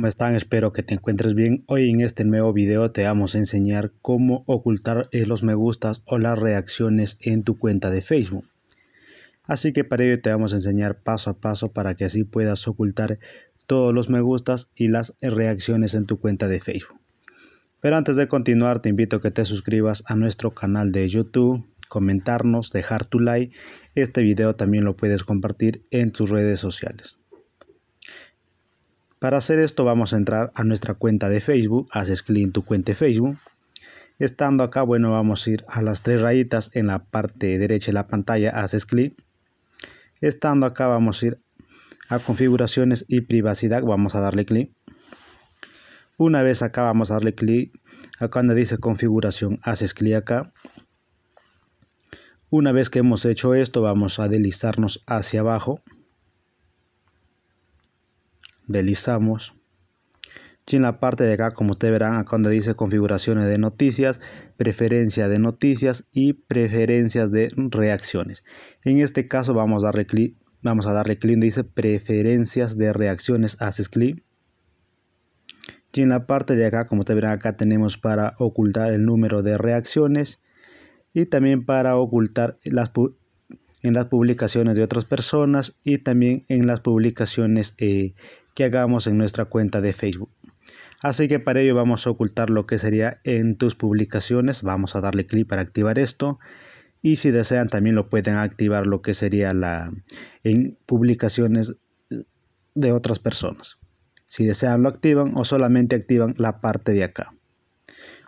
¿Cómo están? Espero que te encuentres bien. Hoy en este nuevo video te vamos a enseñar cómo ocultar eh, los me gustas o las reacciones en tu cuenta de Facebook. Así que para ello te vamos a enseñar paso a paso para que así puedas ocultar todos los me gustas y las reacciones en tu cuenta de Facebook. Pero antes de continuar te invito a que te suscribas a nuestro canal de YouTube, comentarnos, dejar tu like. Este video también lo puedes compartir en tus redes sociales. Para hacer esto vamos a entrar a nuestra cuenta de Facebook, haces clic en tu cuenta de Facebook. Estando acá, bueno, vamos a ir a las tres rayitas en la parte derecha de la pantalla, haces clic. Estando acá vamos a ir a configuraciones y privacidad, vamos a darle clic. Una vez acá vamos a darle clic, acá donde dice configuración, haces clic acá. Una vez que hemos hecho esto, vamos a deslizarnos hacia abajo deslizamos y en la parte de acá como ustedes verán acá donde dice configuraciones de noticias preferencia de noticias y preferencias de reacciones en este caso vamos a darle clic vamos a darle clic donde dice preferencias de reacciones haces clic y en la parte de acá como ustedes verán acá tenemos para ocultar el número de reacciones y también para ocultar las en las publicaciones de otras personas y también en las publicaciones eh, que hagamos en nuestra cuenta de Facebook. Así que para ello vamos a ocultar lo que sería en tus publicaciones. Vamos a darle clic para activar esto. Y si desean también lo pueden activar lo que sería la en publicaciones de otras personas. Si desean lo activan o solamente activan la parte de acá.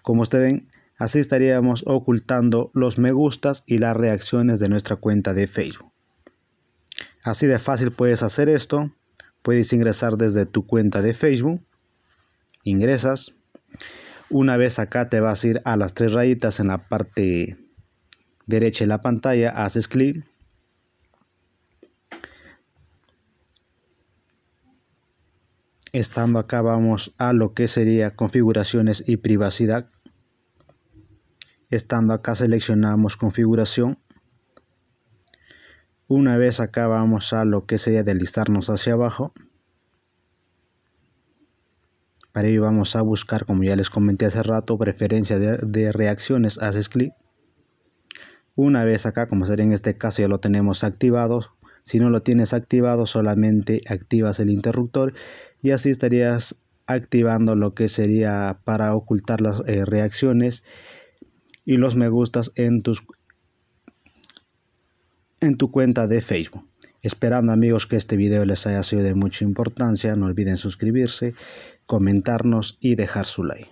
Como ustedes ven, así estaríamos ocultando los me gustas y las reacciones de nuestra cuenta de Facebook. Así de fácil puedes hacer esto. Puedes ingresar desde tu cuenta de Facebook. Ingresas. Una vez acá te vas a ir a las tres rayitas en la parte derecha de la pantalla. Haces clic. Estando acá vamos a lo que sería configuraciones y privacidad. Estando acá seleccionamos configuración. Una vez acá vamos a lo que sería deslizarnos hacia abajo. Para ello vamos a buscar, como ya les comenté hace rato, preferencia de, reacciones, haces clic. Una vez acá, como sería en este caso, ya lo tenemos activado. Si no lo tienes activado, solamente activas el interruptor y así estarías activando lo que sería para ocultar las eh, reacciones y los me gustas en tus en tu cuenta de Facebook. Esperando amigos que este video les haya sido de mucha importancia, no olviden suscribirse, comentarnos y dejar su like.